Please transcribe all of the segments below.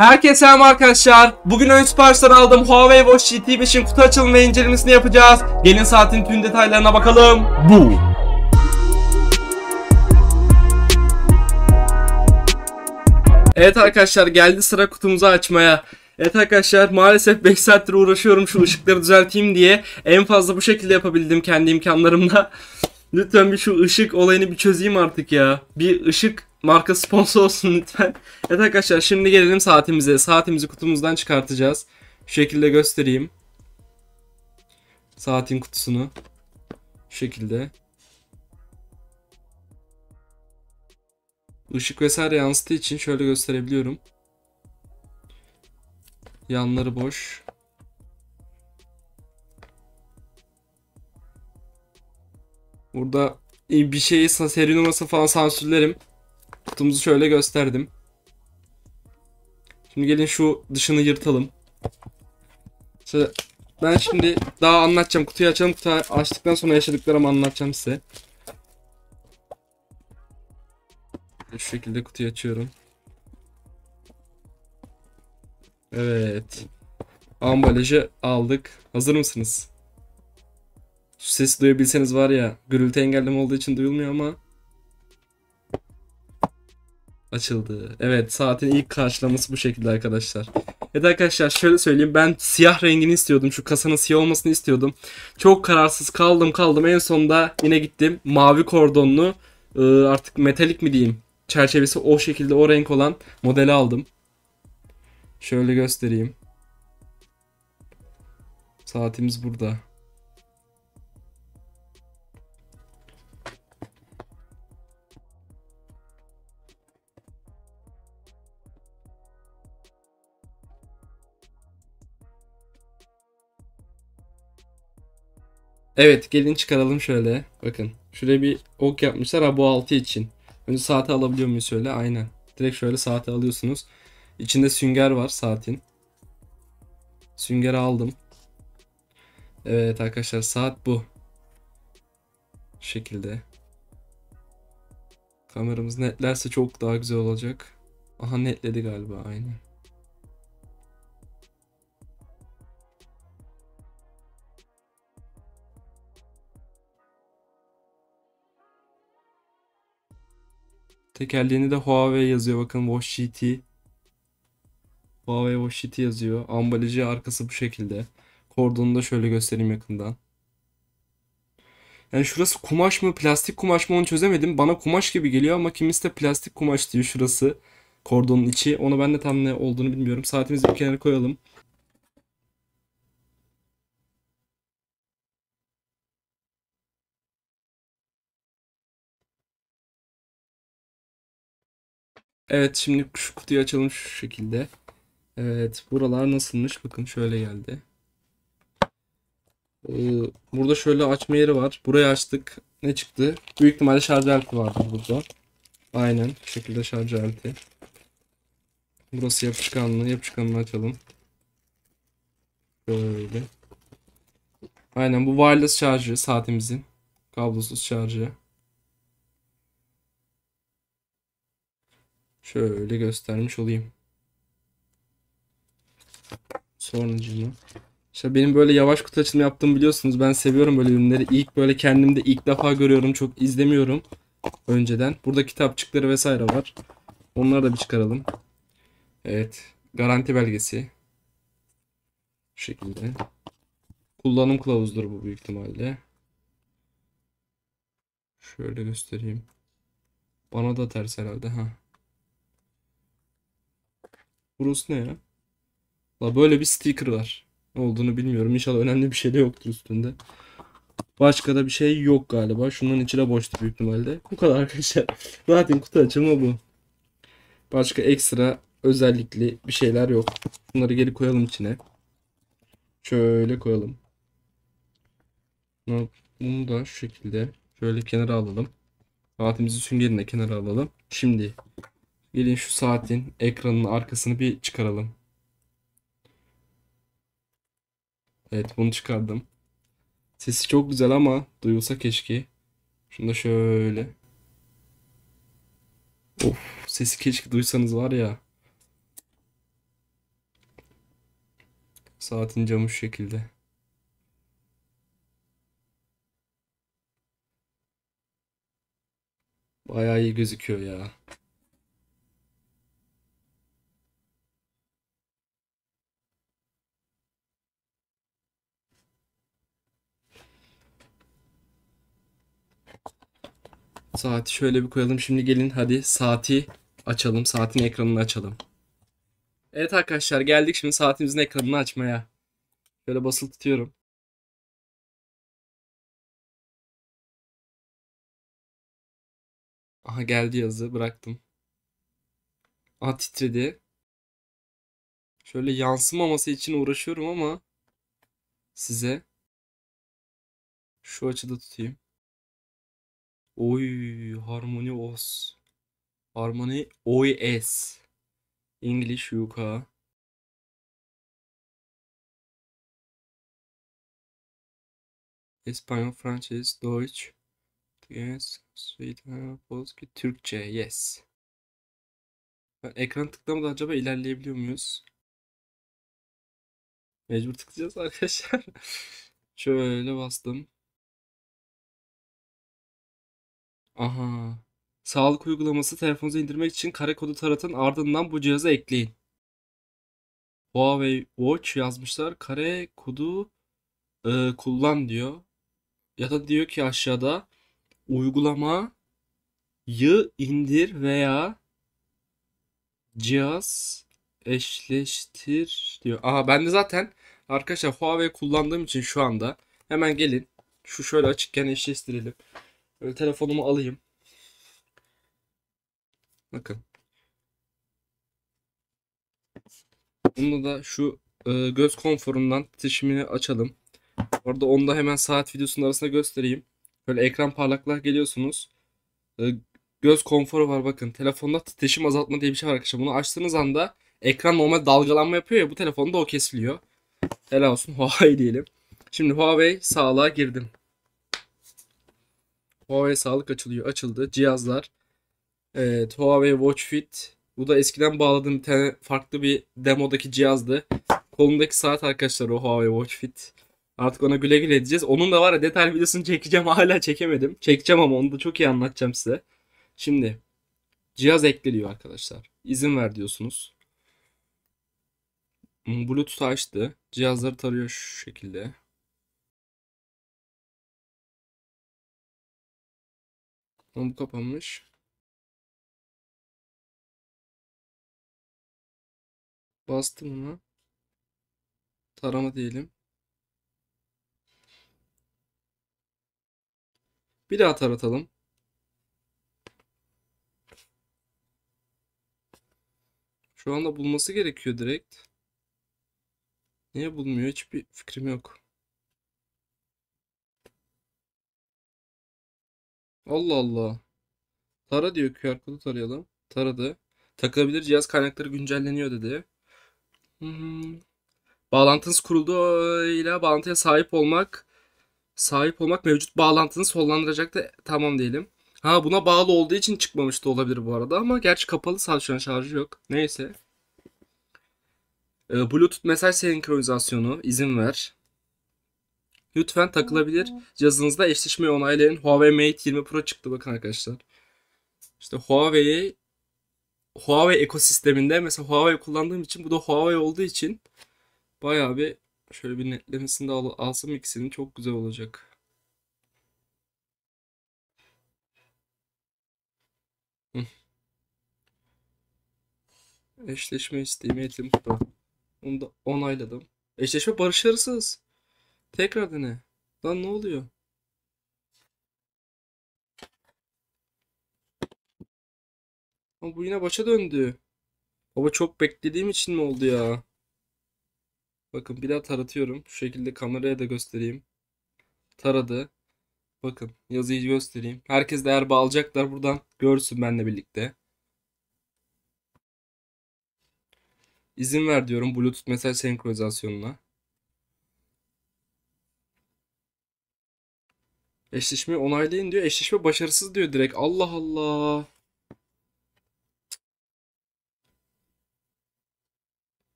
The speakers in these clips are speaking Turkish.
Herkese selam arkadaşlar. Bugün ön siparişten aldığım Huawei Watch GT5'in kutu açılımı ve incelemesini yapacağız. Gelin saatin tüm detaylarına bakalım. Bu. Evet arkadaşlar geldi sıra kutumuzu açmaya. Evet arkadaşlar maalesef 5 saattir uğraşıyorum şu ışıkları düzelteyim diye. En fazla bu şekilde yapabildim kendi imkanlarımla. Lütfen bir şu ışık olayını bir çözeyim artık ya. Bir ışık marka sponsor olsun lütfen. Evet arkadaşlar şimdi gelelim saatimize. Saatimizi kutumuzdan çıkartacağız. Şu şekilde göstereyim. Saatin kutusunu. Şu şekilde. Işık vesaire yansıttığı için şöyle gösterebiliyorum. Yanları boş. Burada e, bir şeyi seri numarası falan sansürlerim. Kutumuzu şöyle gösterdim. Şimdi gelin şu dışını yırtalım. İşte ben şimdi daha anlatacağım. Kutuyu açalım. Kutuyu açtıktan sonra yaşadıklarımı anlatacağım size. Şu şekilde kutuyu açıyorum. Evet. Ambalajı aldık. Hazır mısınız? Şu sesi duyabilseniz var ya. Gürültü engellem olduğu için duyulmuyor ama. Açıldı. Evet saatin ilk karşılaması bu şekilde arkadaşlar. Evet arkadaşlar şöyle söyleyeyim ben siyah rengini istiyordum. Şu kasanın siyah olmasını istiyordum. Çok kararsız kaldım kaldım. En sonunda yine gittim. Mavi kordonlu e, artık metalik mi diyeyim. Çerçevesi o şekilde o renk olan modeli aldım. Şöyle göstereyim. Saatimiz burada. Evet gelin çıkaralım şöyle. Bakın şuraya bir ok yapmışlar. Ha bu 6 için. Önce saati alabiliyor muyuz şöyle? Aynen. Direkt şöyle saati alıyorsunuz. İçinde sünger var saatin. Süngeri aldım. Evet arkadaşlar saat bu. Şu şekilde. Kameramız netlerse çok daha güzel olacak. Aha netledi galiba aynen. Tekerleğini de Huawei yazıyor. Bakın Watch GT. Huawei Watch GT yazıyor. Ambalajı arkası bu şekilde. Kordonu da şöyle göstereyim yakından. Yani şurası kumaş mı plastik kumaş mı onu çözemedim. Bana kumaş gibi geliyor ama kimisi de plastik kumaş diyor şurası. Kordonun içi. Onu ben de tam ne olduğunu bilmiyorum. Saatimizi bir kenara koyalım. Evet şimdi şu kutuyu açalım şu şekilde. Evet buralar nasılmış bakın şöyle geldi. Ee, burada şöyle açma yeri var. Burayı açtık. Ne çıktı? Büyük ihtimalle şarj aleti vardı burada. Aynen bu şekilde şarj aleti. Burası yapışkanlı. Yapışkanını açalım. Böyle. Aynen bu wireless şarjı saatimizin. Kablosuz şarjı. Şöyle göstermiş olayım. Sonucunu. İşte benim böyle yavaş kutu açılımı yaptığımı biliyorsunuz. Ben seviyorum böyle ürünleri. İlk böyle kendimde ilk defa görüyorum. Çok izlemiyorum önceden. Burada kitapçıkları vesaire var. Onları da bir çıkaralım. Evet. Garanti belgesi. Bu şekilde. Kullanım kılavuzdur bu büyük ihtimalle. Şöyle göstereyim. Bana da ters herhalde. Ha. Burası ne ya? La böyle bir sticker var. Ne olduğunu bilmiyorum. İnşallah önemli bir şey de yoktur üstünde. Başka da bir şey yok galiba. Şunların içi de boştu büyük ihtimalle. Bu kadar arkadaşlar. Zaten kutu açımı bu. Başka ekstra özellikli bir şeyler yok. Bunları geri koyalım içine. Şöyle koyalım. Bunu da şu şekilde şöyle kenara alalım. Saatimizi süngerini de kenara alalım. Şimdi Gelin şu saatin ekranının arkasını bir çıkaralım. Evet bunu çıkardım. Sesi çok güzel ama duyulsa keşke. Şunu da şöyle. Of sesi keşke duysanız var ya. Saatin camı şu şekilde. Bayağı iyi gözüküyor ya. Saati şöyle bir koyalım. Şimdi gelin hadi saati açalım. Saatin ekranını açalım. Evet arkadaşlar geldik şimdi saatimizin ekranını açmaya. Şöyle basılı tutuyorum. Aha geldi yazı bıraktım. Aha titredi. Şöyle yansımaması için uğraşıyorum ama size şu açıda tutayım. Oy Harmony OS. Harmony OS. English UK. İspanyol, Fransız, Deutsch, Yes, Sweden, Polski, Türkçe, yes. Ben ekran tıklamadan acaba ilerleyebiliyor muyuz? Mecbur tıklayacağız arkadaşlar. Şöyle bastım. Aha. Sağlık uygulaması telefonunuza indirmek için kare kodu taratın ardından bu cihaza ekleyin. Huawei Watch yazmışlar. Kare kodu e, kullan diyor. Ya da diyor ki aşağıda uygulamayı indir veya cihaz eşleştir diyor. Aha ben de zaten arkadaşlar Huawei kullandığım için şu anda hemen gelin şu şöyle açıkken eşleştirelim. Böyle telefonumu alayım. Bakın. Bunu da şu e, göz konforundan titreşimini açalım. Orada onda hemen saat videosunun arasında göstereyim. Böyle ekran parlaklığa geliyorsunuz. E, göz konforu var bakın. Telefonda titreşim azaltma diye bir şey var arkadaşlar. Bunu açtığınız anda ekran normal dalgalanma yapıyor ya bu telefonda o kesiliyor. Helal olsun Huawei diyelim. Şimdi Huawei sağlığa girdim. Huawei sağlık açılıyor. Açıldı. Cihazlar. Evet, Huawei Watch Fit. Bu da eskiden bağladığım bir tane farklı bir demodaki cihazdı. Kolundaki saat arkadaşlar o Huawei Watch Fit. Artık ona güle güle edeceğiz. Onun da var ya detay videosunu çekeceğim. Hala çekemedim. Çekeceğim ama onu da çok iyi anlatacağım size. Şimdi cihaz ekleniyor arkadaşlar. İzin ver diyorsunuz. Bluetooth açtı. Cihazları tarıyor şu şekilde. Ama bu kapanmış. Bastım ona. Tarama diyelim. Bir daha taratalım. Şu anda bulması gerekiyor direkt. Niye bulmuyor hiçbir fikrim yok. Allah Allah. Tara diyor QR kodu tarayalım. Taradı. Takılabilir cihaz kaynakları güncelleniyor dedi. Bağlantınız kuruldu ile bağlantıya sahip olmak sahip olmak mevcut bağlantınız sonlandıracak da tamam diyelim. Ha buna bağlı olduğu için çıkmamış da olabilir bu arada ama gerçi kapalı sadece şarjı yok. Neyse. Ee, Bluetooth mesaj senkronizasyonu izin ver. Lütfen takılabilir. Cihazınızda eşleşmeyi onaylayın. Huawei Mate 20 Pro çıktı bakın arkadaşlar. İşte Huawei'yi Huawei ekosisteminde mesela Huawei kullandığım için bu da Huawei olduğu için bayağı bir şöyle bir netlemesini de al alsam ikisini çok güzel olacak. Hı. Eşleşme isteği Metin Pro. Onu da onayladım. Eşleşme başarısız. Tekrar dene. Lan ne oluyor? Ama bu yine başa döndü. Baba çok beklediğim için mi oldu ya? Bakın bir daha taratıyorum. Şu şekilde kameraya da göstereyim. Taradı. Bakın yazıyı göstereyim. Herkes değer bağlayacaklar buradan. Görsün benle birlikte. İzin ver diyorum Bluetooth mesaj senkronizasyonuna. Eşleşme onaylayın diyor. Eşleşme başarısız diyor direkt. Allah Allah.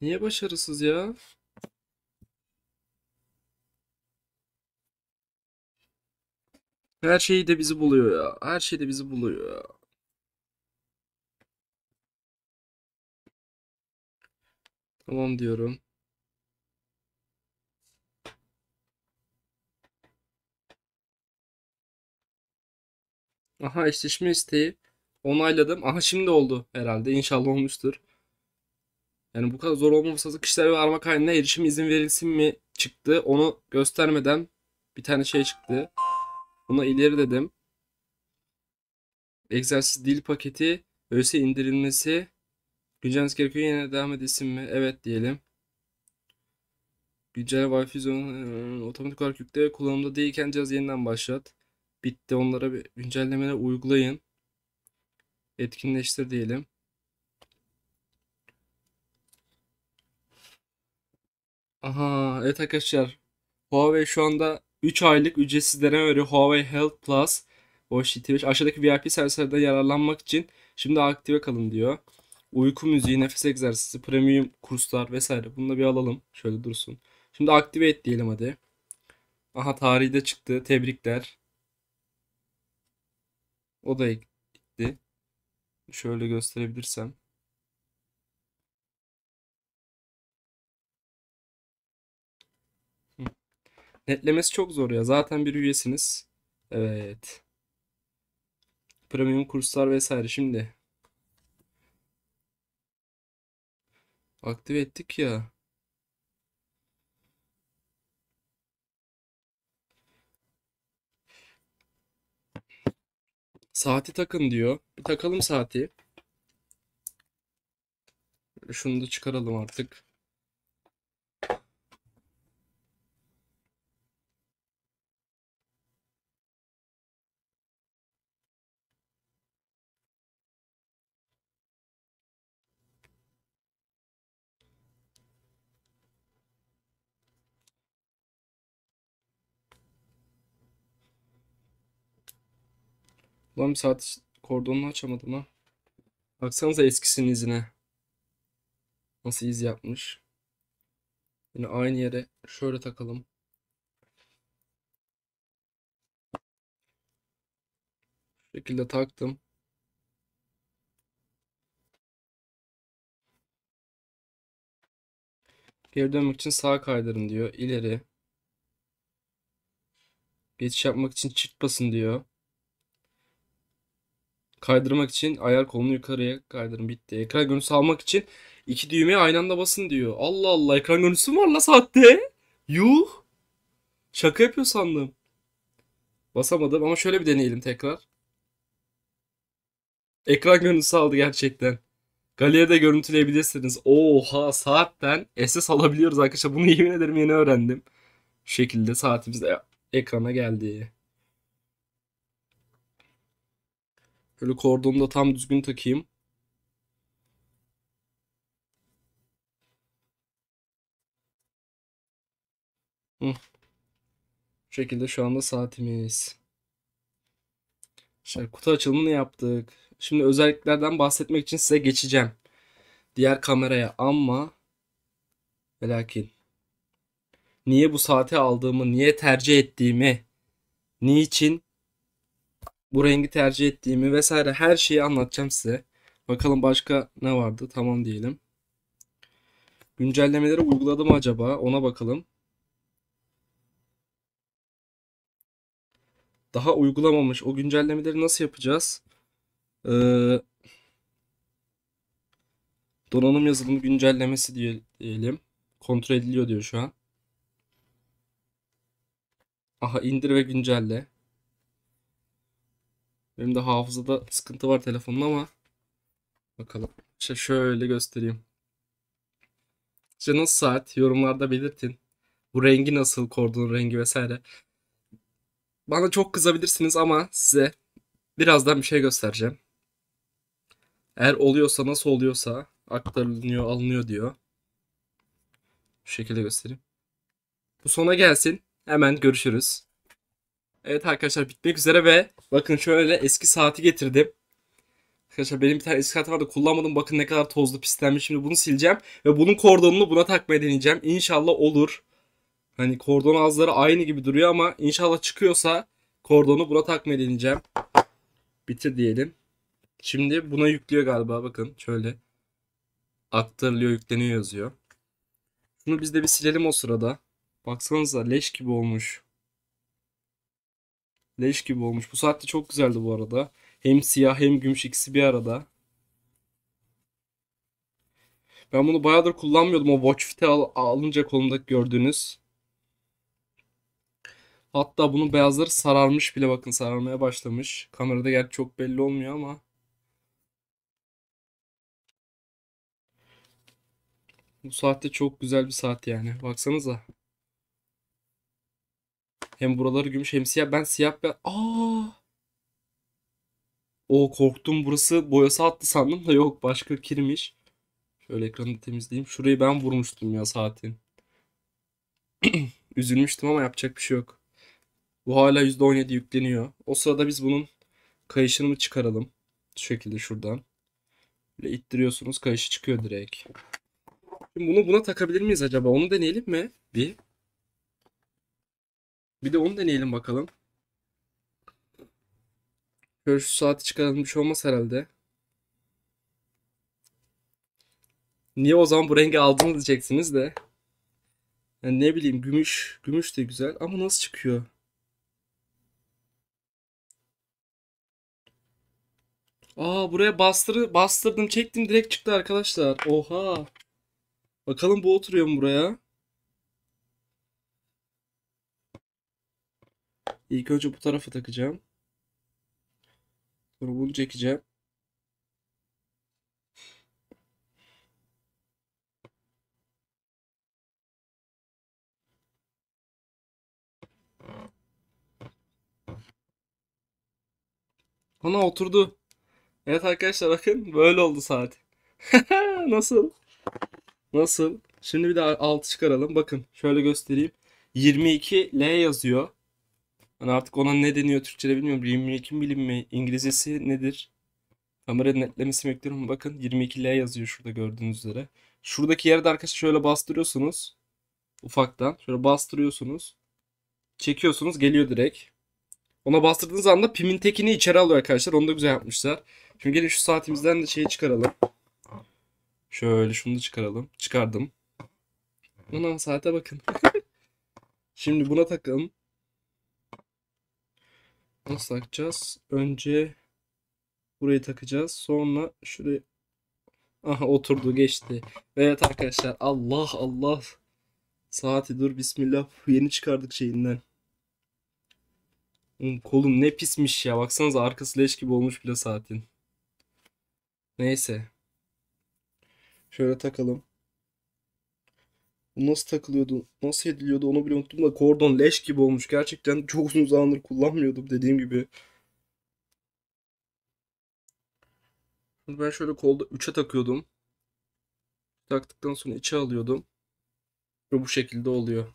Niye başarısız ya? Her şeyi de bizi buluyor ya. Her şey de bizi buluyor ya. Tamam diyorum. Aha eşleşme isteği. Onayladım. Aha şimdi oldu herhalde. İnşallah olmuştur. Yani bu kadar zor olmaması kişiler ve arma kaynağına erişim izin verilsin mi çıktı. Onu göstermeden bir tane şey çıktı. Buna ileri dedim. Egzersiz dil paketi öyleyse indirilmesi güncellemesi gerekiyor. Yine devam edilsin mi? Evet diyelim. Güncel Wi-Fi zonu e, otomatik olarak yükle ve kullanımda değilken cihaz yeniden başlat bitti. Onlara bir güncellemeler uygulayın. Etkinleştir diyelim. Aha evet arkadaşlar. Huawei şu anda 3 aylık ücretsiz deneme veriyor. Huawei Health Plus. Boş yitiriş. Aşağıdaki VIP servislerden yararlanmak için şimdi aktive kalın diyor. Uyku müziği, nefes egzersizi, premium kurslar vesaire. Bunu da bir alalım. Şöyle dursun. Şimdi aktive et diyelim hadi. Aha tarihi de çıktı. Tebrikler. O da gitti. Şöyle gösterebilirsem. Netlemesi çok zor ya. Zaten bir üyesiniz. Evet. Premium kurslar vesaire. Şimdi aktive ettik ya. Saati takın diyor. Bir takalım saati. Şunu da çıkaralım artık. Ulan bir saat kordonunu açamadım ha. Baksanıza eskisinin izine. Nasıl iz yapmış. Yine aynı yere şöyle takalım. Şu şekilde taktım. Geri dönmek için sağ kaydırın diyor. İleri. Geçiş yapmak için çift basın diyor kaydırmak için ayar kolunu yukarıya kaydırın bitti. Ekran görüntüsü almak için iki düğmeye aynı anda basın diyor. Allah Allah ekran görüntüsü mü var la saatte? Yuh. Şaka yapıyor sandım. Basamadım ama şöyle bir deneyelim tekrar. Ekran görüntüsü aldı gerçekten. Galeride görüntüleyebilirsiniz. Oha saatten SS alabiliyoruz arkadaşlar. Bunu yemin ederim yeni öğrendim. Şu şekilde saatimizde ekrana geldi. Böyle kordonu da tam düzgün takayım. Hı. Bu şekilde şu anda saatimiz. İşte kutu açılımını yaptık. Şimdi özelliklerden bahsetmek için size geçeceğim. Diğer kameraya ama ve lakin niye bu saati aldığımı, niye tercih ettiğimi, niçin bu rengi tercih ettiğimi vesaire her şeyi anlatacağım size. Bakalım başka ne vardı? Tamam diyelim. Güncellemeleri uyguladım acaba? Ona bakalım. Daha uygulamamış. O güncellemeleri nasıl yapacağız? Ee, donanım yazılımı güncellemesi diyelim. Kontrol ediliyor diyor şu an. Aha indir ve güncelle. Benim de hafızada sıkıntı var telefonun ama bakalım. İşte şöyle göstereyim. İşte nasıl saat? Yorumlarda belirtin. Bu rengi nasıl? Kordonun rengi vesaire. Bana çok kızabilirsiniz ama size birazdan bir şey göstereceğim. Eğer oluyorsa nasıl oluyorsa aktarılıyor, alınıyor diyor. Şu şekilde göstereyim. Bu sona gelsin. Hemen görüşürüz. Evet arkadaşlar bitmek üzere ve bakın şöyle eski saati getirdim. Arkadaşlar benim bir tane eski saati vardı kullanmadım. Bakın ne kadar tozlu pislenmiş. Şimdi bunu sileceğim. Ve bunun kordonunu buna takmaya deneyeceğim. İnşallah olur. Hani kordon ağızları aynı gibi duruyor ama inşallah çıkıyorsa kordonu buna takmaya deneyeceğim. Bitir diyelim. Şimdi buna yüklüyor galiba. Bakın şöyle. Aktarılıyor yükleniyor yazıyor. bunu biz de bir silelim o sırada. Baksanıza leş gibi olmuş. Leş gibi olmuş. Bu saat de çok güzeldi bu arada. Hem siyah hem gümüş ikisi bir arada. Ben bunu bayağıdır kullanmıyordum. O watch fit'i al alınca kolumdaki gördüğünüz. Hatta bunun beyazları sararmış bile bakın sararmaya başlamış. Kamerada gerçi çok belli olmuyor ama. Bu saatte çok güzel bir saat yani. Baksanıza. Hem buraları gümüş hem siyah. Ben siyah ben... Aa! O korktum burası boyası attı sandım da yok başka kirmiş. Şöyle ekranı temizleyeyim. Şurayı ben vurmuştum ya saatin. Üzülmüştüm ama yapacak bir şey yok. Bu hala %17 yükleniyor. O sırada biz bunun kayışını çıkaralım. Şu şekilde şuradan. Böyle ittiriyorsunuz kayışı çıkıyor direkt. Şimdi bunu buna takabilir miyiz acaba? Onu deneyelim mi? Bir. Bir de onu deneyelim bakalım. Şöyle şu saati çıkaralım bir şey olmaz herhalde. Niye o zaman bu rengi aldınız diyeceksiniz de. Yani ne bileyim gümüş. Gümüş de güzel ama nasıl çıkıyor? Aa buraya bastırı, bastırdım çektim direkt çıktı arkadaşlar. Oha. Bakalım bu oturuyor mu buraya? İlk önce bu tarafa takacağım. Sonra bunu çekeceğim. Ana oturdu. Evet arkadaşlar bakın böyle oldu saat. Nasıl? Nasıl? Şimdi bir daha 6 çıkaralım. Bakın şöyle göstereyim. 22L yazıyor. Hani artık ona ne deniyor Türkçe'de bilmiyorum. 22 milim mi? İngilizcesi nedir? Kamera netlemesi bekliyorum. Bakın 22L yazıyor şurada gördüğünüz üzere. Şuradaki yerde arkadaşlar şöyle bastırıyorsunuz. Ufaktan. Şöyle bastırıyorsunuz. Çekiyorsunuz. Geliyor direkt. Ona bastırdığınız anda pimin tekini içeri alıyor arkadaşlar. Onu da güzel yapmışlar. Şimdi gelin şu saatimizden de şeyi çıkaralım. Şöyle şunu da çıkaralım. Çıkardım. Ana saate bakın. Şimdi buna takalım. Nasıl takacağız? Önce burayı takacağız. Sonra şuraya Aha oturdu geçti. Evet arkadaşlar Allah Allah. Saati dur bismillah. Yeni çıkardık şeyinden. Oğlum, kolum ne pismiş ya. Baksanıza arkası leş gibi olmuş bile saatin. Neyse. Şöyle takalım nasıl takılıyordu, nasıl ediliyordu onu bile unuttum da kordon leş gibi olmuş. Gerçekten çok uzun zamandır kullanmıyordum dediğim gibi. ben şöyle kolda 3'e takıyordum. Taktıktan sonra içe alıyordum. Ve bu şekilde oluyor.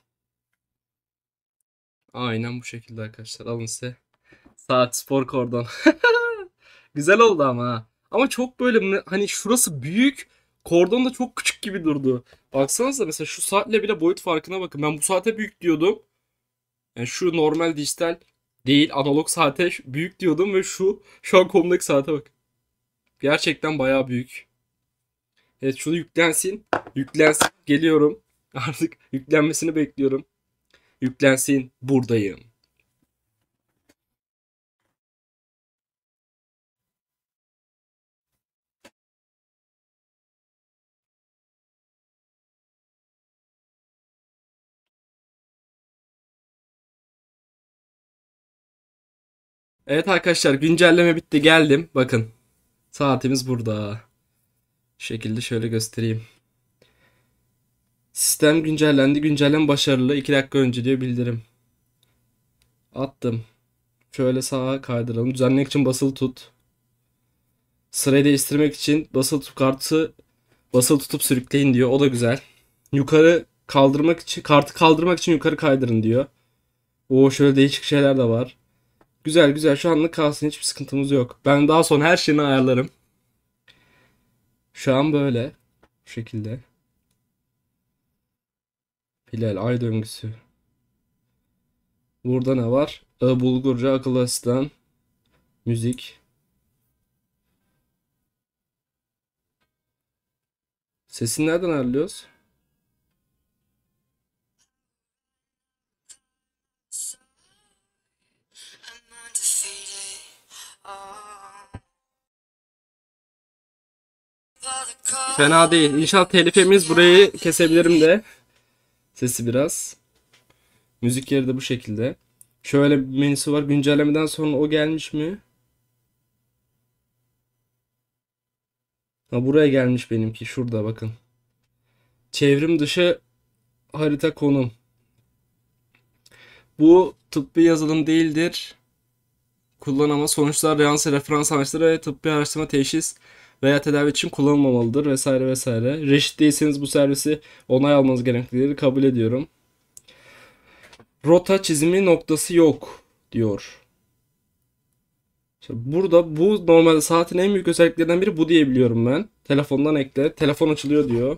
Aynen bu şekilde arkadaşlar. Alın size. Saat spor kordon. Güzel oldu ama Ama çok böyle hani şurası büyük Kordon da çok küçük gibi durdu. Baksanıza mesela şu saatle bile boyut farkına bakın. Ben bu saate büyük diyordum. Yani şu normal dijital değil analog saate büyük diyordum ve şu şu an komdaki saate bak. Gerçekten bayağı büyük. Evet şunu yüklensin. Yüklensin. Geliyorum. Artık yüklenmesini bekliyorum. Yüklensin. Buradayım. Evet arkadaşlar güncelleme bitti geldim. Bakın saatimiz burada. Şu şekilde şöyle göstereyim. Sistem güncellendi. Güncelleme başarılı. 2 dakika önce diyor bildirim. Attım. Şöyle sağa kaydıralım. Düzenlemek için basılı tut. Sırayı değiştirmek için basılı tut kartı basılı tutup sürükleyin diyor. O da güzel. Yukarı kaldırmak için kartı kaldırmak için yukarı kaydırın diyor. O şöyle değişik şeyler de var. Güzel güzel şu anlık kalsın hiçbir sıkıntımız yok. Ben daha sonra her şeyini ayarlarım. Şu an böyle. Bu şekilde. Hilal ay döngüsü. Burada ne var? I, Bulgurca akıllı asistan. Müzik. Sesini nereden ayarlıyoruz? Fena değil. İnşallah telifemiz burayı kesebilirim de. Sesi biraz. Müzik yeri de bu şekilde. Şöyle bir menüsü var. Güncellemeden sonra o gelmiş mi? Ha buraya gelmiş benimki. Şurada bakın. Çevrim dışı harita konum. Bu tıbbi yazılım değildir. Kullanama sonuçlar, reans, referans araçları ve tıbbi araştırma teşhis veya tedavi için kullanılmamalıdır vesaire vesaire. Reşit değilseniz bu servisi onay almanız gereklidir. Kabul ediyorum. Rota çizimi noktası yok diyor. burada bu normalde saatin en büyük özelliklerinden biri bu diyebiliyorum ben. Telefondan ekle. Telefon açılıyor diyor.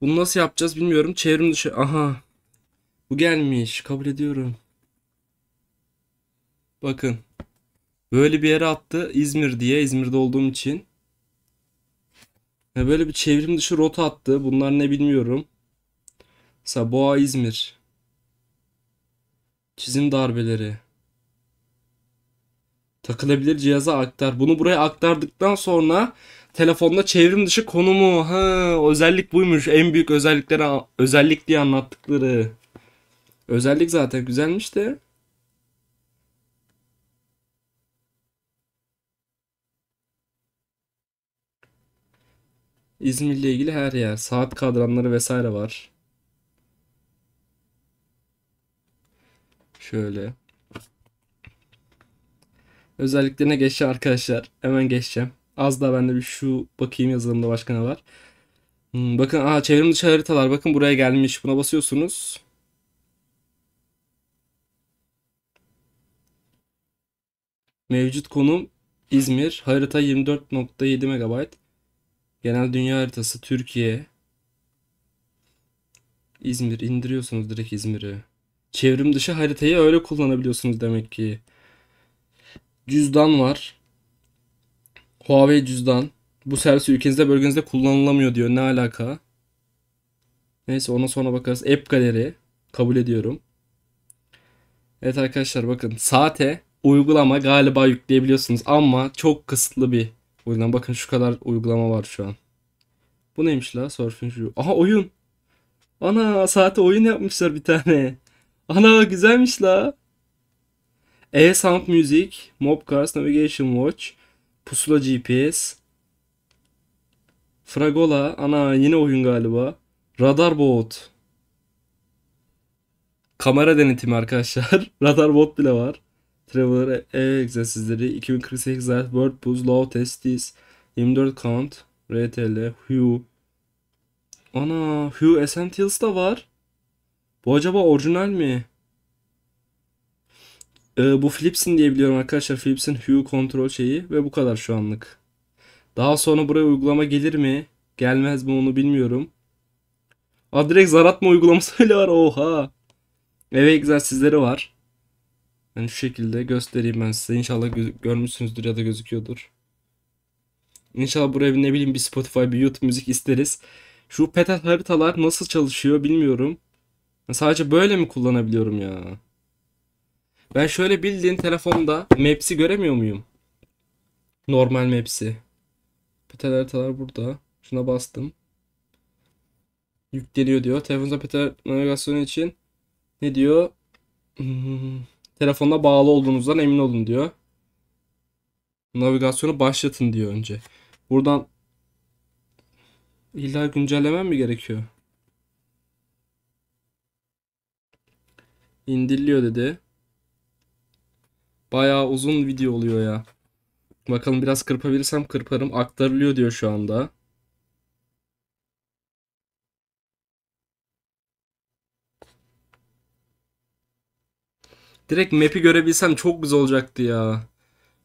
Bunu nasıl yapacağız bilmiyorum. Çevrim dışı. Aha. Bu gelmiş. Kabul ediyorum. Bakın. Böyle bir yere attı. İzmir diye. İzmir'de olduğum için. Ya böyle bir çevrim dışı rota attı. Bunlar ne bilmiyorum. Mesela Boğa İzmir. Çizim darbeleri. Takılabilir cihaza aktar. Bunu buraya aktardıktan sonra telefonda çevrim dışı konumu. Ha, özellik buymuş. En büyük özellikleri özellik diye anlattıkları. Özellik zaten güzelmiş de. İzmir'le ilgili her yer. Saat kadranları vesaire var. Şöyle. Özelliklerine geçeceğim arkadaşlar. Hemen geçeceğim. Az daha de bir şu bakayım yazılımda başka ne var. Hmm, bakın aha çevrim dışı haritalar. Bakın buraya gelmiş. Buna basıyorsunuz. Mevcut konum İzmir. Harita 24.7 MB. Genel dünya haritası Türkiye. İzmir indiriyorsunuz direkt İzmir'i. Çevrim dışı haritayı öyle kullanabiliyorsunuz demek ki. Cüzdan var. Huawei cüzdan. Bu servis ülkenizde bölgenizde kullanılamıyor diyor. Ne alaka? Neyse ona sonra bakarız. App galeri. Kabul ediyorum. Evet arkadaşlar bakın saate uygulama galiba yükleyebiliyorsunuz ama çok kısıtlı bir o yüzden bakın şu kadar uygulama var şu an. Bu neymiş la? Surfing Shoe. Aha oyun. Ana saate oyun yapmışlar bir tane. Ana güzelmiş la. E-Sound Music, Mob Cars, Navigation Watch, Pusula GPS, Fragola, ana yine oyun galiba. Radar Bot. Kamera denetimi arkadaşlar. Radar Bot bile var. Trevor E egzersizleri 2048 Zart, Word Buzz, Low Testis, 24 Count, RTL, Hue. Ana Hue Essentials da var. Bu acaba orijinal mi? Ee, bu Philips'in diyebiliyorum arkadaşlar. Philips'in Hue Control şeyi ve bu kadar şu anlık. Daha sonra buraya uygulama gelir mi? Gelmez mi onu bilmiyorum. Aa direkt zaratma uygulamasıyla var oha. Eve egzersizleri var. Yani şu şekilde göstereyim ben size. İnşallah görmüşsünüzdür ya da gözüküyordur. İnşallah buraya ne bileyim bir Spotify, bir YouTube müzik isteriz. Şu petal haritalar nasıl çalışıyor bilmiyorum. sadece böyle mi kullanabiliyorum ya? Ben şöyle bildiğin telefonda Maps'i göremiyor muyum? Normal Maps'i. Petal haritalar burada. Şuna bastım. Yükleniyor diyor. Telefonda petal navigasyonu için ne diyor? telefonla bağlı olduğunuzdan emin olun diyor. Navigasyonu başlatın diyor önce. Buradan illa güncellemem mi gerekiyor? İndiriliyor dedi. Bayağı uzun video oluyor ya. Bakalım biraz kırpabilirsem kırparım. Aktarılıyor diyor şu anda. Direkt map'i görebilsem çok güzel olacaktı ya.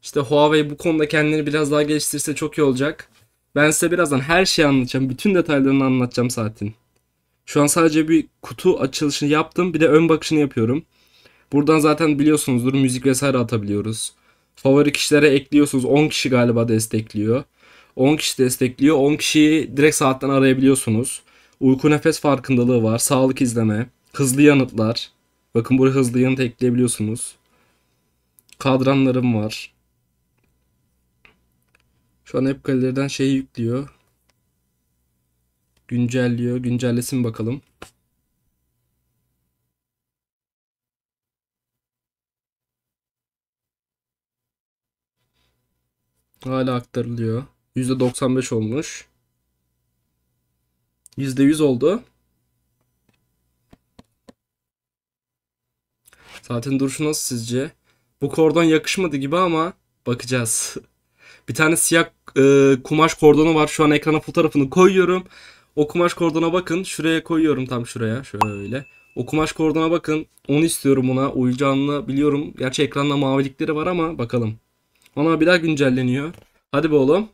İşte Huawei bu konuda kendini biraz daha geliştirse çok iyi olacak. Ben size birazdan her şeyi anlatacağım. Bütün detaylarını anlatacağım saatin. Şu an sadece bir kutu açılışını yaptım. Bir de ön bakışını yapıyorum. Buradan zaten biliyorsunuzdur müzik vesaire atabiliyoruz. Favori kişilere ekliyorsunuz. 10 kişi galiba destekliyor. 10 kişi destekliyor. 10 kişiyi direkt saatten arayabiliyorsunuz. Uyku nefes farkındalığı var. Sağlık izleme. Hızlı yanıtlar. Bakın buraya hızlı yanıt ekleyebiliyorsunuz. Kadranlarım var. Şu an hep galeriden şeyi yüklüyor. Güncelliyor. Güncellesin bakalım. Hala aktarılıyor. %95 olmuş. %100 oldu. Tatilin duruşu nasıl sizce? Bu kordon yakışmadı gibi ama bakacağız. Bir tane siyah e, kumaş kordonu var. Şu an ekrana fotoğrafını koyuyorum. O kumaş kordona bakın. Şuraya koyuyorum tam şuraya. Şöyle. O kumaş kordona bakın. Onu istiyorum ona. Uyacağını biliyorum. Gerçi ekranda mavilikleri var ama bakalım. Ona bir daha güncelleniyor. Hadi be oğlum.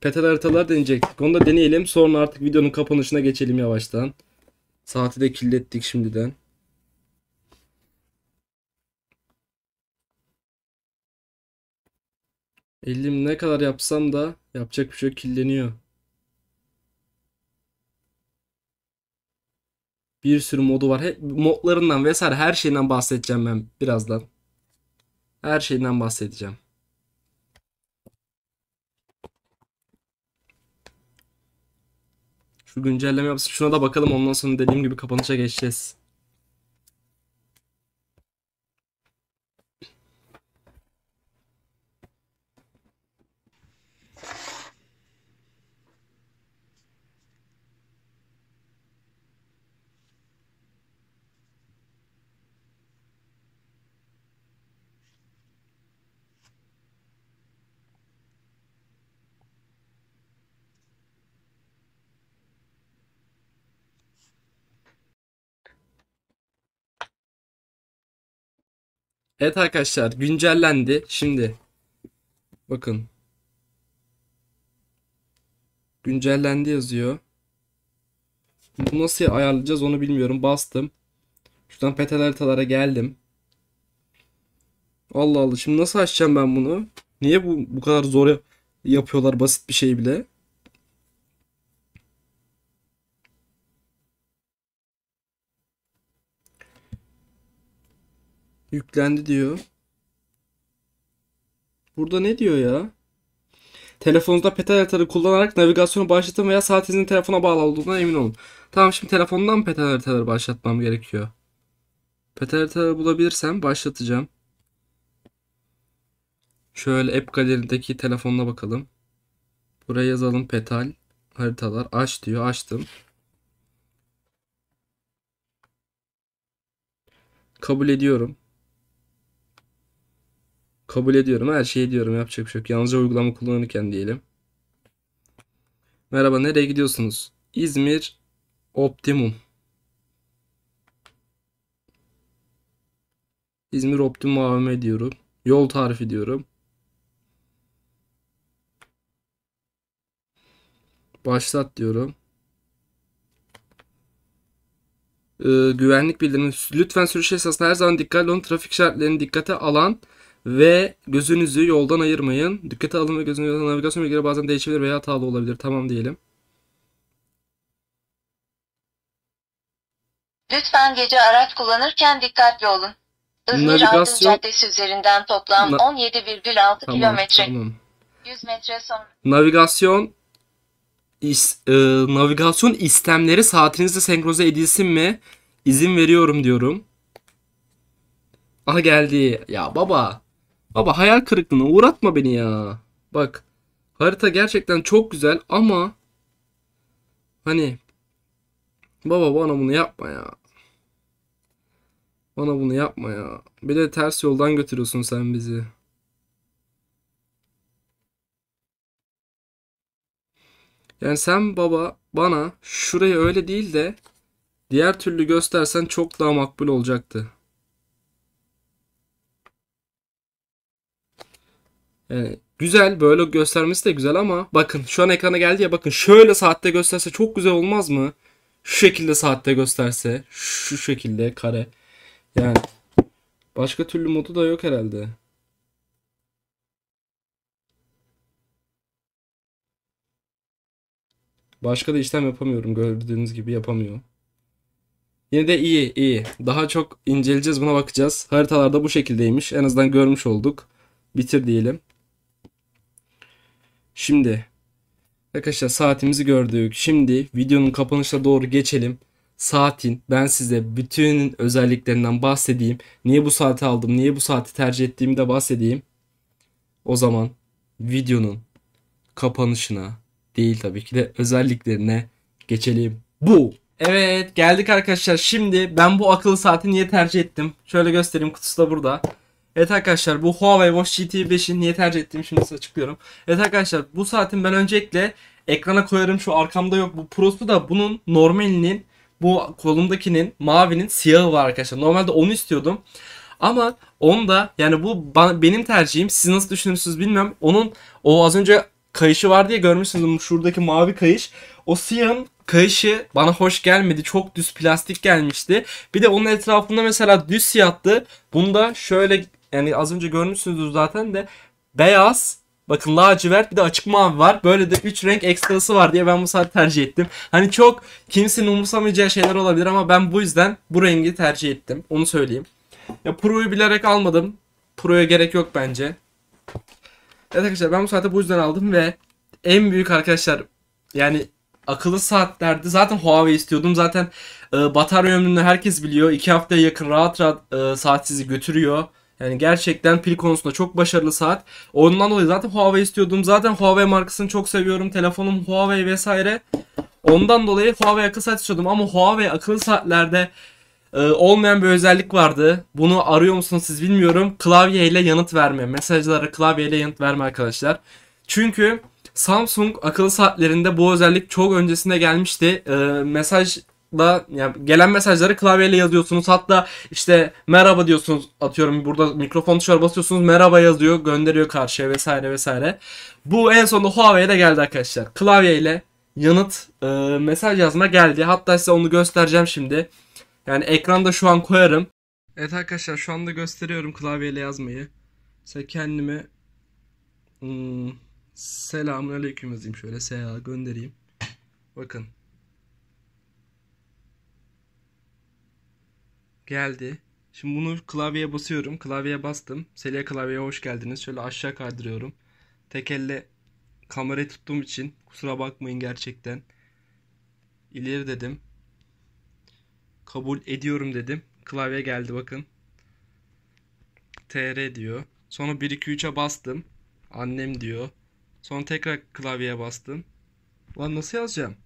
Petal haritalar deneyecektik. Onu da deneyelim. Sonra artık videonun kapanışına geçelim yavaştan. Saati de kirlettik şimdiden. Elim ne kadar yapsam da yapacak bir şey yok, Bir sürü modu var. Hep modlarından vesaire her şeyden bahsedeceğim ben birazdan. Her şeyden bahsedeceğim. Şu güncelleme yapsın. Şuna da bakalım ondan sonra dediğim gibi kapanışa geçeceğiz. Evet arkadaşlar güncellendi. Şimdi bakın. Güncellendi yazıyor. Bunu nasıl ayarlayacağız onu bilmiyorum. Bastım. Şuradan petel haritalara geldim. Allah Allah. Şimdi nasıl açacağım ben bunu? Niye bu bu kadar zor yapıyorlar basit bir şey bile? Yüklendi diyor. Burada ne diyor ya? Telefonunuzda petal haritaları kullanarak navigasyonu başlatın veya saatinizin telefona bağlı olduğundan emin olun. Tamam şimdi telefondan petal haritaları başlatmam gerekiyor. Petal haritaları bulabilirsem başlatacağım. Şöyle app galerideki telefonuna bakalım. Buraya yazalım petal haritalar aç diyor açtım. Kabul ediyorum. Kabul ediyorum. Her şeyi diyorum. Yapacak bir şey yok. Yalnızca uygulama kullanırken diyelim. Merhaba nereye gidiyorsunuz? İzmir Optimum. İzmir Optimum AVM diyorum. Yol tarifi diyorum. Başlat diyorum. Ee, güvenlik bildirimi. Lütfen sürüş esnasında her zaman dikkatli olun. Trafik şartlarını dikkate alan ve gözünüzü yoldan ayırmayın. Dikkate alın ve gözünüzü yoldan navigasyon bilgileri bazen değişebilir veya hatalı olabilir. Tamam diyelim. Lütfen gece araç kullanırken dikkatli olun. İzmir Navigasyon... Aydın Caddesi üzerinden toplam Na... 17,6 tamam, kilometre. Tamam. 100 metre sonra. Navigasyon is, e, navigasyon istemleri saatinizle senkronize edilsin mi? İzin veriyorum diyorum. Aha geldi. Ya baba. Baba hayal kırıklığına uğratma beni ya. Bak harita gerçekten çok güzel ama hani baba bana bunu yapma ya. Bana bunu yapma ya. Bir de ters yoldan götürüyorsun sen bizi. Yani sen baba bana şurayı öyle değil de diğer türlü göstersen çok daha makbul olacaktı. Yani güzel böyle göstermesi de güzel ama bakın şu an ekrana geldi ya bakın şöyle saatte gösterse çok güzel olmaz mı? Şu şekilde saatte gösterse şu şekilde kare. Yani başka türlü modu da yok herhalde. Başka da işlem yapamıyorum gördüğünüz gibi yapamıyor. Yine de iyi iyi. Daha çok inceleyeceğiz buna bakacağız. Haritalarda bu şekildeymiş. En azından görmüş olduk. Bitir diyelim. Şimdi arkadaşlar saatimizi gördük. Şimdi videonun kapanışına doğru geçelim. Saatin ben size bütün özelliklerinden bahsedeyim. Niye bu saati aldım, niye bu saati tercih ettiğimi de bahsedeyim. O zaman videonun kapanışına değil tabii ki de özelliklerine geçelim. Bu. Evet geldik arkadaşlar. Şimdi ben bu akıllı saati niye tercih ettim? Şöyle göstereyim kutusu da burada. Evet arkadaşlar bu Huawei Watch GT 5'i niye tercih ettiğimi şimdi size açıklıyorum. Evet arkadaşlar bu saatin ben öncelikle ekrana koyarım şu arkamda yok. Bu Pro'su da bunun normalinin bu kolumdakinin mavinin siyahı var arkadaşlar. Normalde onu istiyordum. Ama onda yani bu benim tercihim. Siz nasıl düşünürsünüz bilmiyorum. Onun o az önce kayışı var diye görmüşsünüz şuradaki mavi kayış. O siyahın kayışı bana hoş gelmedi. Çok düz plastik gelmişti. Bir de onun etrafında mesela düz siyahtı. Bunda şöyle yani az önce görmüşsünüzdür zaten de beyaz Bakın lacivert bir de açık mavi var. Böyle de 3 renk ekstrası var diye ben bu saati tercih ettim. Hani çok kimsenin umursamayacağı şeyler olabilir ama ben bu yüzden bu rengi tercih ettim. Onu söyleyeyim. Ya Pro'yu bilerek almadım. Pro'ya gerek yok bence. Evet arkadaşlar ben bu saati bu yüzden aldım ve en büyük arkadaşlar yani akıllı saatlerde zaten Huawei istiyordum. Zaten e, batarya ömrünü herkes biliyor. 2 haftaya yakın rahat rahat e, saat sizi götürüyor. Yani gerçekten pil konusunda çok başarılı saat. Ondan dolayı zaten Huawei istiyordum. Zaten Huawei markasını çok seviyorum. Telefonum Huawei vesaire. Ondan dolayı Huawei akıllı saat istiyordum ama Huawei akıllı saatlerde e, olmayan bir özellik vardı. Bunu arıyor musunuz siz bilmiyorum. Klavye ile yanıt verme. Mesajlara klavye ile yanıt verme arkadaşlar. Çünkü Samsung akıllı saatlerinde bu özellik çok öncesinde gelmişti. E, mesaj da yani gelen mesajları klavyeyle yazıyorsunuz. Hatta işte merhaba diyorsunuz atıyorum burada mikrofon tuşuna basıyorsunuz merhaba yazıyor gönderiyor karşıya vesaire vesaire. Bu en sonunda Huawei'de geldi arkadaşlar. Klavyeyle yanıt e, mesaj yazma geldi. Hatta size onu göstereceğim şimdi. Yani ekranda şu an koyarım. Evet arkadaşlar şu anda gösteriyorum klavyeyle yazmayı. size kendimi hmm, selamun aleyküm yazayım şöyle selam göndereyim. Bakın Geldi. Şimdi bunu klavyeye basıyorum. Klavyeye bastım. Selia klavyeye hoş geldiniz. Şöyle aşağı kaydırıyorum. Tek elle kamerayı tuttuğum için kusura bakmayın gerçekten. İleri dedim. Kabul ediyorum dedim. Klavye geldi bakın. TR diyor. Sonra 1 2 3'e bastım. Annem diyor. Sonra tekrar klavyeye bastım. Lan nasıl yazacağım?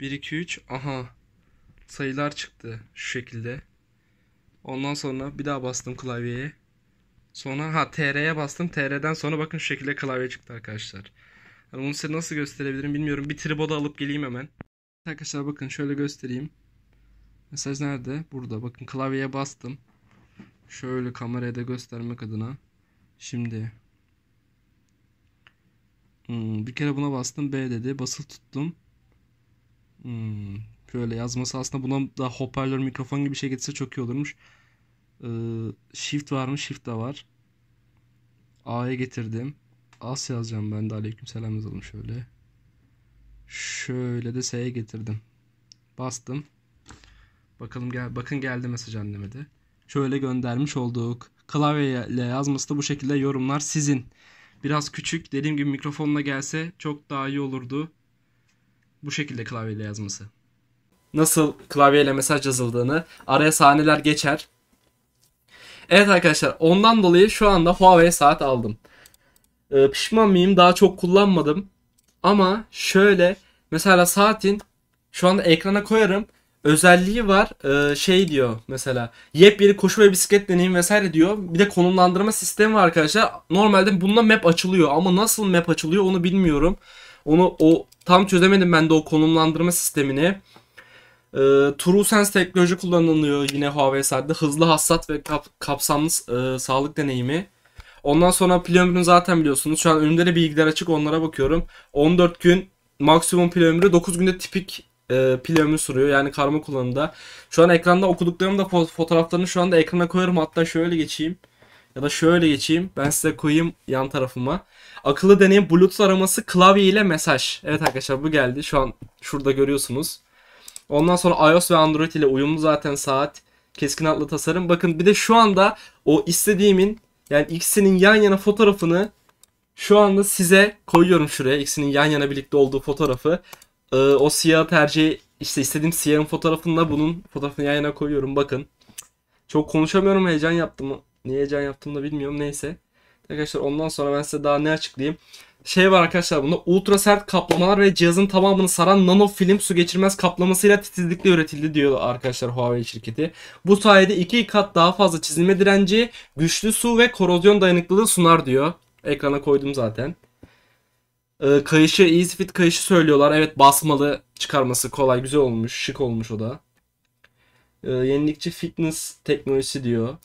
1 2 3 aha sayılar çıktı şu şekilde. Ondan sonra bir daha bastım klavyeye. Sonra ha TR'ye bastım. TR'den sonra bakın şu şekilde klavye çıktı arkadaşlar. Yani bunu size nasıl gösterebilirim bilmiyorum. Bir triboda alıp geleyim hemen. Arkadaşlar bakın şöyle göstereyim. Mesaj nerede? Burada. Bakın klavyeye bastım. Şöyle kameraya da göstermek adına. Şimdi. Hmm, bir kere buna bastım. B dedi. Basılı tuttum. Hmm, Şöyle yazması aslında buna da hoparlör mikrofon gibi bir şey getirse çok iyi olurmuş. Ee, shift var mı? Shift de var. A'ya getirdim. As yazacağım ben de aleyküm selam yazalım şöyle. Şöyle de S'ye getirdim. Bastım. Bakalım gel bakın geldi mesaj anneme Şöyle göndermiş olduk. Klavyeyle yazması da bu şekilde yorumlar sizin. Biraz küçük dediğim gibi mikrofonla gelse çok daha iyi olurdu. Bu şekilde klavyeyle yazması nasıl klavyeyle mesaj yazıldığını, araya sahneler geçer. Evet arkadaşlar ondan dolayı şu anda Huawei saat aldım. Ee, pişman mıyım? Daha çok kullanmadım. Ama şöyle mesela saatin şu anda ekrana koyarım. Özelliği var ee, şey diyor mesela yepyeni koşu ve bisiklet deneyim vesaire diyor. Bir de konumlandırma sistemi var arkadaşlar. Normalde bununla map açılıyor ama nasıl map açılıyor onu bilmiyorum. Onu o tam çözemedim ben de o konumlandırma sistemini. E, ee, TrueSense teknoloji kullanılıyor yine Huawei saatte. Hızlı hassat ve kap, kapsamlı e, sağlık deneyimi. Ondan sonra pil ömrünü zaten biliyorsunuz. Şu an önümde de bilgiler açık onlara bakıyorum. 14 gün maksimum pil ömrü 9 günde tipik e, pil ömrü sürüyor. Yani karma kullanımda. Şu an ekranda okuduklarımı da fotoğraflarını şu anda ekrana koyarım. Hatta şöyle geçeyim. Ya da şöyle geçeyim. Ben size koyayım yan tarafıma. Akıllı deneyim Bluetooth araması klavye ile mesaj. Evet arkadaşlar bu geldi. Şu an şurada görüyorsunuz. Ondan sonra iOS ve Android ile uyumlu zaten saat. Keskin hatlı tasarım. Bakın bir de şu anda o istediğimin yani ikisinin yan yana fotoğrafını şu anda size koyuyorum şuraya. İkisinin yan yana birlikte olduğu fotoğrafı. Ee, o siyah tercih işte istediğim siyahın fotoğrafında bunun fotoğrafını yan yana koyuyorum. Bakın. Çok konuşamıyorum heyecan yaptım. Niye heyecan yaptım da bilmiyorum. Neyse. Arkadaşlar ondan sonra ben size daha ne açıklayayım şey var arkadaşlar bunda ultra sert kaplamalar ve cihazın tamamını saran nano film su geçirmez kaplamasıyla titizlikle üretildi diyor arkadaşlar Huawei şirketi. Bu sayede iki kat daha fazla çizilme direnci, güçlü su ve korozyon dayanıklılığı sunar diyor. Ekrana koydum zaten. Ee, kayışı, EasyFit kayışı söylüyorlar. Evet basmalı çıkarması kolay, güzel olmuş, şık olmuş o da. Ee, yenilikçi fitness teknolojisi diyor.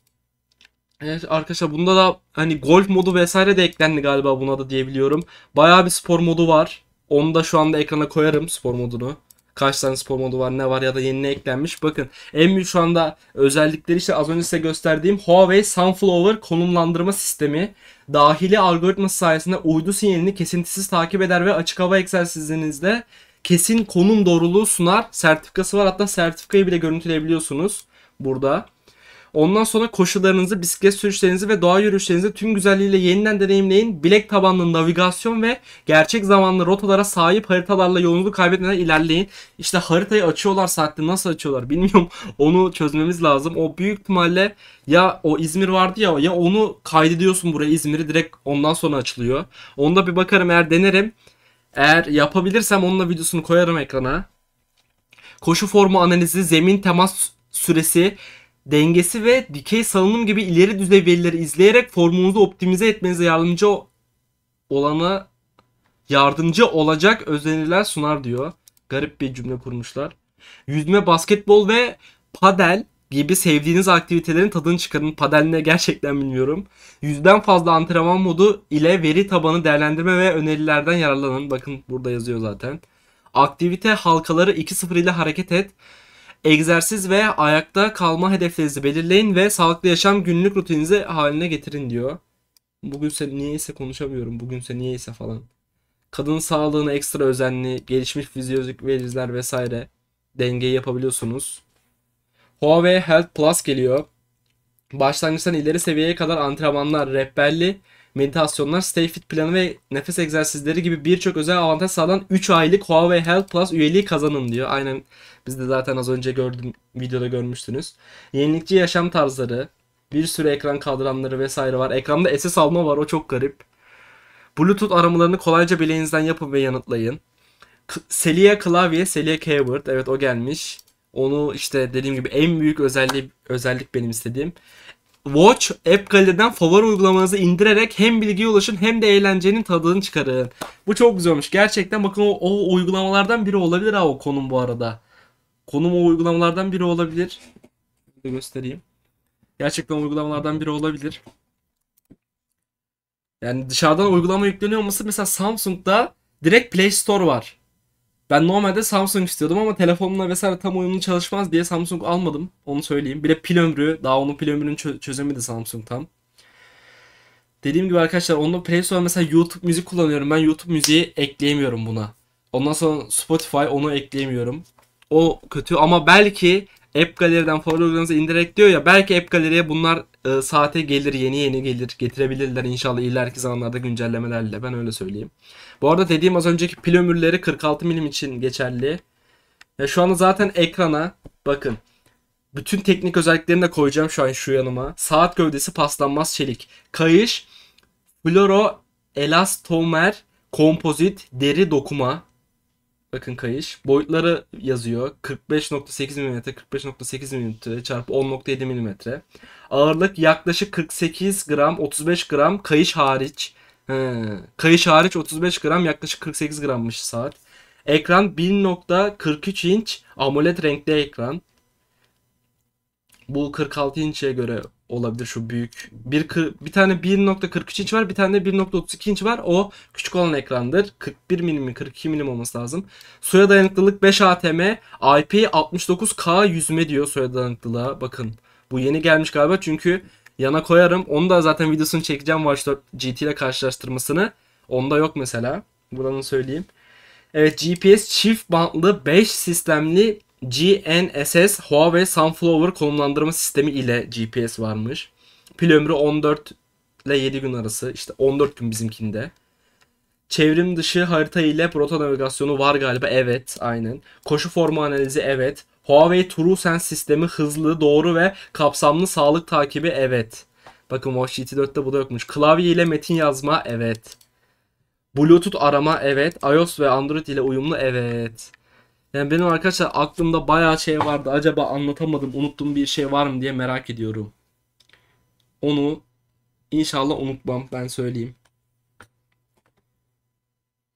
Evet arkadaşlar bunda da hani golf modu vesaire de eklendi galiba buna da diyebiliyorum. Bayağı bir spor modu var. Onu da şu anda ekrana koyarım spor modunu. Kaç tane spor modu var ne var ya da yeni ne eklenmiş. Bakın en büyük şu anda özellikleri işte az önce size gösterdiğim Huawei Sunflower konumlandırma sistemi. Dahili algoritması sayesinde uydu sinyalini kesintisiz takip eder ve açık hava egzersizinizde kesin konum doğruluğu sunar. Sertifikası var hatta sertifikayı bile görüntüleyebiliyorsunuz burada. Ondan sonra koşularınızı, bisiklet sürüşlerinizi ve doğa yürüyüşlerinizi tüm güzelliğiyle yeniden deneyimleyin. Bilek tabanlı navigasyon ve gerçek zamanlı rotalara sahip haritalarla yolunuzu kaybetmeden ilerleyin. İşte haritayı açıyorlar saatte nasıl açıyorlar bilmiyorum. Onu çözmemiz lazım. O büyük ihtimalle ya o İzmir vardı ya ya onu kaydediyorsun buraya İzmir'i direkt ondan sonra açılıyor. Onda bir bakarım eğer denerim. Eğer yapabilirsem onunla videosunu koyarım ekrana. Koşu formu analizi, zemin temas süresi, dengesi ve dikey salınım gibi ileri düzey verileri izleyerek formunuzu optimize etmenize yardımcı olana yardımcı olacak özeniler sunar diyor. Garip bir cümle kurmuşlar. Yüzme, basketbol ve padel gibi sevdiğiniz aktivitelerin tadını çıkarın. Padel ne gerçekten bilmiyorum. Yüzden fazla antrenman modu ile veri tabanı değerlendirme ve önerilerden yararlanın. Bakın burada yazıyor zaten. Aktivite halkaları 2.0 ile hareket et egzersiz ve ayakta kalma hedeflerinizi belirleyin ve sağlıklı yaşam günlük rutininize haline getirin diyor. Bugün Bugünse niyeyse konuşamıyorum. Bugün Bugünse niyeyse falan. Kadın sağlığına ekstra özenli, gelişmiş fizyolojik veriler vesaire dengeyi yapabiliyorsunuz. Huawei Health Plus geliyor. Başlangıçtan ileri seviyeye kadar antrenmanlar rehberli meditasyonlar, stay fit planı ve nefes egzersizleri gibi birçok özel avantaj sağlayan 3 aylık Huawei Health Plus üyeliği kazanın diyor. Aynen biz de zaten az önce gördüm videoda görmüştünüz. Yenilikçi yaşam tarzları, bir sürü ekran kaldıranları vesaire var. Ekranda SS alma var o çok garip. Bluetooth aramalarını kolayca bileğinizden yapın ve yanıtlayın. K- Celia klavye, Celia keyboard evet o gelmiş. Onu işte dediğim gibi en büyük özelliği özellik benim istediğim. Watch App Gallery'den favori uygulamanızı indirerek hem bilgiye ulaşın hem de eğlencenin tadını çıkarın. Bu çok güzelmiş Gerçekten bakın o, o uygulamalardan biri olabilir ha o konum bu arada. Konum o uygulamalardan biri olabilir. Şöyle göstereyim. Gerçekten uygulamalardan biri olabilir. Yani dışarıdan uygulama yükleniyor olması mesela Samsung'da direkt Play Store var. Ben normalde Samsung istiyordum ama telefonla vesaire tam uyumlu çalışmaz diye Samsung almadım. Onu söyleyeyim. Bir de pil ömrü. Daha onun pil ömrünün çö- çözemedi Samsung tam. Dediğim gibi arkadaşlar onda Play Store mesela YouTube müzik kullanıyorum. Ben YouTube müziği ekleyemiyorum buna. Ondan sonra Spotify onu ekleyemiyorum. O kötü ama belki App Galeriden programınızı indirerek diyor ya belki App Gallery'e bunlar e, saate gelir yeni yeni gelir getirebilirler inşallah ileriki zamanlarda güncellemelerle ben öyle söyleyeyim. Bu arada dediğim az önceki pil ömürleri 46 milim için geçerli. Ya şu anda zaten ekrana bakın. Bütün teknik özelliklerini de koyacağım şu an şu yanıma. Saat gövdesi paslanmaz çelik. Kayış fluoro elastomer kompozit deri dokuma. Bakın kayış. Boyutları yazıyor. 45.8 mm, 45.8 mm çarpı 10.7 mm. Ağırlık yaklaşık 48 gram, 35 gram kayış hariç. Kayış hariç 35 gram yaklaşık 48 grammış saat. Ekran 1.43 inç AMOLED renkli ekran. Bu 46 inçe göre olabilir şu büyük. Bir, bir tane 1.43 inç var bir tane de 1.32 inç var. O küçük olan ekrandır. 41 milim 42 milim olması lazım. Suya dayanıklılık 5 ATM. IP 69K yüzme diyor suya dayanıklılığa. Bakın bu yeni gelmiş galiba çünkü yana koyarım. Onu da zaten videosunu çekeceğim Watch 4 GT ile karşılaştırmasını. Onda yok mesela. Buranı söyleyeyim. Evet GPS çift bantlı 5 sistemli GNSS Huawei Sunflower konumlandırma sistemi ile GPS varmış. Pil ömrü 14 ile 7 gün arası. İşte 14 gün bizimkinde. Çevrim dışı harita ile proto navigasyonu var galiba. Evet aynen. Koşu formu analizi evet. Huawei TrueSense sistemi hızlı, doğru ve kapsamlı sağlık takibi evet. Bakın Watch GT4'te bu da yokmuş. Klavye ile metin yazma evet. Bluetooth arama evet. iOS ve Android ile uyumlu evet. Yani benim arkadaşlar aklımda bayağı şey vardı. Acaba anlatamadım, unuttum bir şey var mı diye merak ediyorum. Onu inşallah unutmam ben söyleyeyim.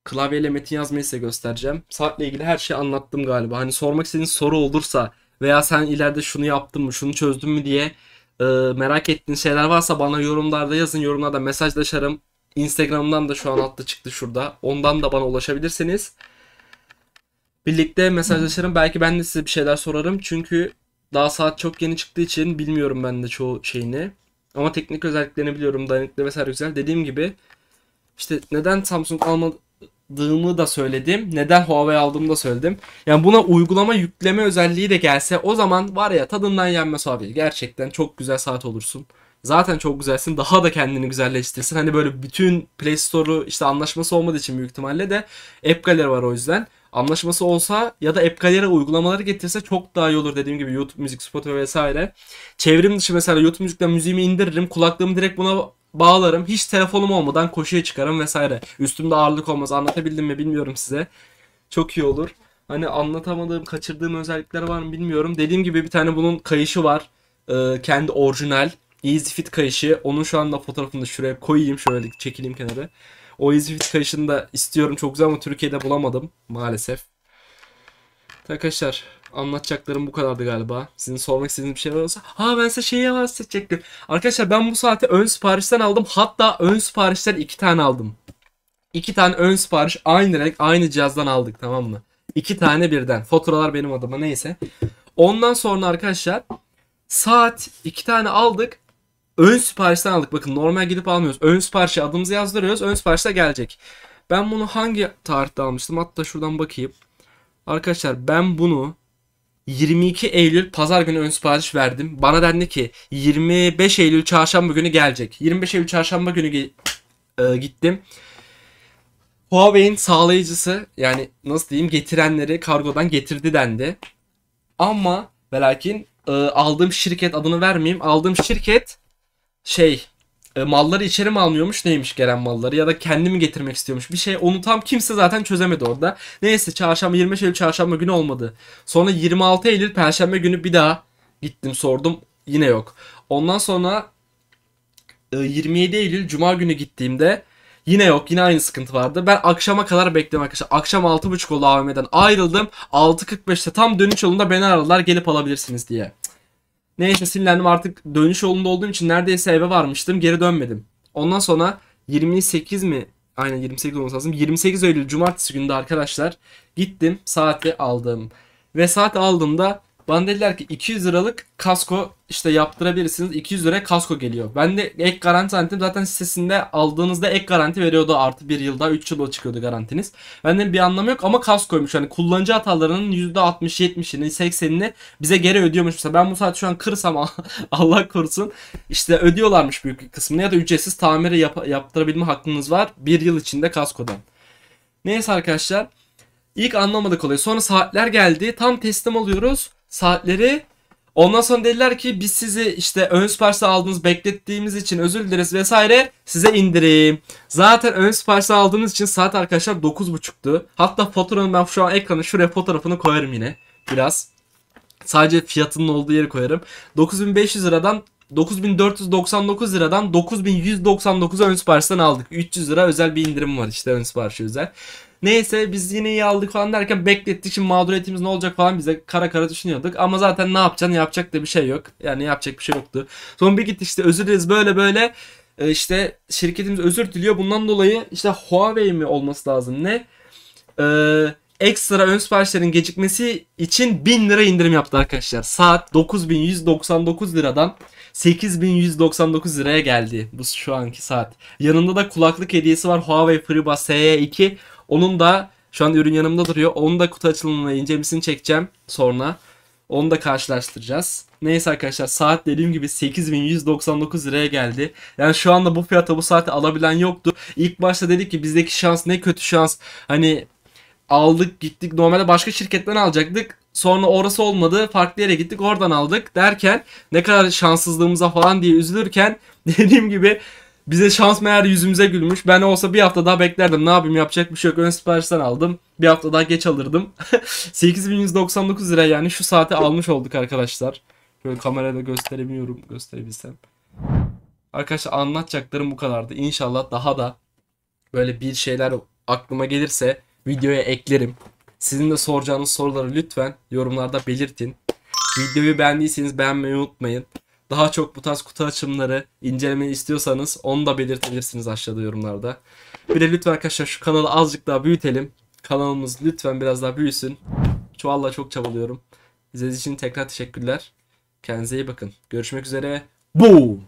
Klavyeyle metin yazmayı size göstereceğim. Saatle ilgili her şeyi anlattım galiba. Hani sormak istediğiniz soru olursa veya sen ileride şunu yaptın mı, şunu çözdün mü diye e, merak ettiğin şeyler varsa bana yorumlarda yazın. Yorumlarda mesajlaşarım. Instagram'dan da şu an altta çıktı şurada. Ondan da bana ulaşabilirsiniz. Birlikte mesajlaşırım. Belki ben de size bir şeyler sorarım. Çünkü daha saat çok yeni çıktığı için bilmiyorum ben de çoğu şeyini. Ama teknik özelliklerini biliyorum. Dayanıklı vesaire güzel. Dediğim gibi işte neden Samsung almadı aldığımı da söyledim. Neden Huawei aldığımı da söyledim. Yani buna uygulama yükleme özelliği de gelse o zaman var ya tadından yenmez abi. Gerçekten çok güzel saat olursun. Zaten çok güzelsin. Daha da kendini güzelleştirsin. Hani böyle bütün Play Store'u işte anlaşması olmadığı için büyük ihtimalle de App Gallery var o yüzden. Anlaşması olsa ya da App Gallery uygulamaları getirse çok daha iyi olur dediğim gibi YouTube müzik, Spotify vesaire. Çevrim dışı mesela YouTube müzikten müziğimi indiririm. Kulaklığımı direkt buna bağlarım. Hiç telefonum olmadan koşuya çıkarım vesaire. Üstümde ağırlık olmaz. Anlatabildim mi bilmiyorum size. Çok iyi olur. Hani anlatamadığım, kaçırdığım özellikler var mı bilmiyorum. Dediğim gibi bir tane bunun kayışı var. Ee, kendi orijinal. Easy Fit kayışı. Onun şu anda fotoğrafını da şuraya koyayım. Şöyle çekileyim kenara. O Easy Fit kayışını da istiyorum. Çok güzel ama Türkiye'de bulamadım maalesef. Arkadaşlar anlatacaklarım bu kadardı galiba. Sizin sormak istediğiniz bir şey varsa. Ha ben size şeyi bahsedecektim. Arkadaşlar ben bu saati ön siparişten aldım. Hatta ön siparişten iki tane aldım. İki tane ön sipariş aynı renk aynı cihazdan aldık tamam mı? İki tane birden. Faturalar benim adıma neyse. Ondan sonra arkadaşlar saat iki tane aldık. Ön siparişten aldık. Bakın normal gidip almıyoruz. Ön siparişe adımızı yazdırıyoruz. Ön siparişte gelecek. Ben bunu hangi tarihte almıştım? Hatta şuradan bakayım. Arkadaşlar ben bunu 22 Eylül pazar günü ön sipariş verdim. Bana dendi ki 25 Eylül çarşamba günü gelecek. 25 Eylül çarşamba günü e, gittim. Huawei'in sağlayıcısı yani nasıl diyeyim getirenleri kargodan getirdi dendi. Ama ve lakin e, aldığım şirket adını vermeyeyim. Aldığım şirket şey e, malları içeri mi almıyormuş neymiş gelen malları ya da kendi mi getirmek istiyormuş bir şey onu tam kimse zaten çözemedi orada. Neyse çarşamba 25 Eylül çarşamba günü olmadı. Sonra 26 Eylül perşembe günü bir daha gittim sordum yine yok. Ondan sonra 27 e, Eylül cuma günü gittiğimde Yine yok yine aynı sıkıntı vardı. Ben akşama kadar bekledim arkadaşlar. Akşam 6.30 oldu AVM'den ayrıldım. 6.45'te tam dönüş yolunda beni aradılar gelip alabilirsiniz diye. Neyse sinirlendim artık dönüş yolunda olduğum için neredeyse eve varmıştım geri dönmedim. Ondan sonra 28 mi? Aynen 28 olması lazım. 28 Eylül Cumartesi günü arkadaşlar gittim saati aldım. Ve saat aldığımda bana dediler ki 200 liralık kasko işte yaptırabilirsiniz. 200 liraya kasko geliyor. Ben de ek garanti zannettim. Zaten sitesinde aldığınızda ek garanti veriyordu. Artı 1 yılda 3 yılda çıkıyordu garantiniz. Benden bir anlamı yok ama kaskoymuş. Hani kullanıcı hatalarının %60-70'ini 80'ini bize geri ödüyormuş. Mesela ben bu saat şu an kırsam Allah korusun. işte ödüyorlarmış büyük bir kısmını ya da ücretsiz tamiri yap- yaptırabilme hakkınız var. bir yıl içinde kaskodan. Neyse arkadaşlar. İlk anlamadık olayı. Sonra saatler geldi. Tam teslim alıyoruz saatleri. Ondan sonra dediler ki biz sizi işte ön siparişte aldığınız beklettiğimiz için özür dileriz vesaire size indirim. Zaten ön siparişte aldığınız için saat arkadaşlar 9.30'tu. Hatta faturanın ben şu an ekranı şuraya fotoğrafını koyarım yine biraz. Sadece fiyatının olduğu yeri koyarım. 9500 liradan 9499 liradan 9199'a ön siparişten aldık. 300 lira özel bir indirim var işte ön siparişi özel. Neyse biz yine iyi aldık falan derken beklettik. Şimdi mağduriyetimiz ne olacak falan bize kara kara düşünüyorduk. Ama zaten ne yapacaksın yapacak da bir şey yok. Yani yapacak bir şey yoktu. Sonra bir gitti işte özür dileriz böyle böyle. E, işte şirketimiz özür diliyor. Bundan dolayı işte Huawei mi olması lazım ne? Eee ekstra ön siparişlerin gecikmesi için 1000 lira indirim yaptı arkadaşlar. Saat 9199 liradan 8199 liraya geldi bu şu anki saat. Yanında da kulaklık hediyesi var Huawei FreeBuds SE2 onun da şu an ürün yanımda duruyor. Onu da kutu açılımına incelemesini çekeceğim sonra. Onu da karşılaştıracağız. Neyse arkadaşlar saat dediğim gibi 8199 liraya geldi. Yani şu anda bu fiyata bu saati alabilen yoktu. İlk başta dedik ki bizdeki şans ne kötü şans. Hani aldık gittik normalde başka şirketten alacaktık. Sonra orası olmadı farklı yere gittik oradan aldık derken ne kadar şanssızlığımıza falan diye üzülürken dediğim gibi bize şans meğer yüzümüze gülmüş. Ben olsa bir hafta daha beklerdim. Ne yapayım yapacak bir şey yok. Ön siparişten aldım. Bir hafta daha geç alırdım. 8199 lira yani şu saate almış olduk arkadaşlar. Böyle kamerada gösteremiyorum. Gösterebilsem. Arkadaşlar anlatacaklarım bu kadardı. İnşallah daha da böyle bir şeyler aklıma gelirse videoya eklerim. Sizin de soracağınız soruları lütfen yorumlarda belirtin. Videoyu beğendiyseniz beğenmeyi unutmayın. Daha çok bu tarz kutu açımları incelemeyi istiyorsanız onu da belirtebilirsiniz aşağıda yorumlarda. Bir de lütfen arkadaşlar şu kanalı azıcık daha büyütelim. Kanalımız lütfen biraz daha büyüsün. Çuvalla çok çabalıyorum. İzlediğiniz için tekrar teşekkürler. Kendinize iyi bakın. Görüşmek üzere. Boom!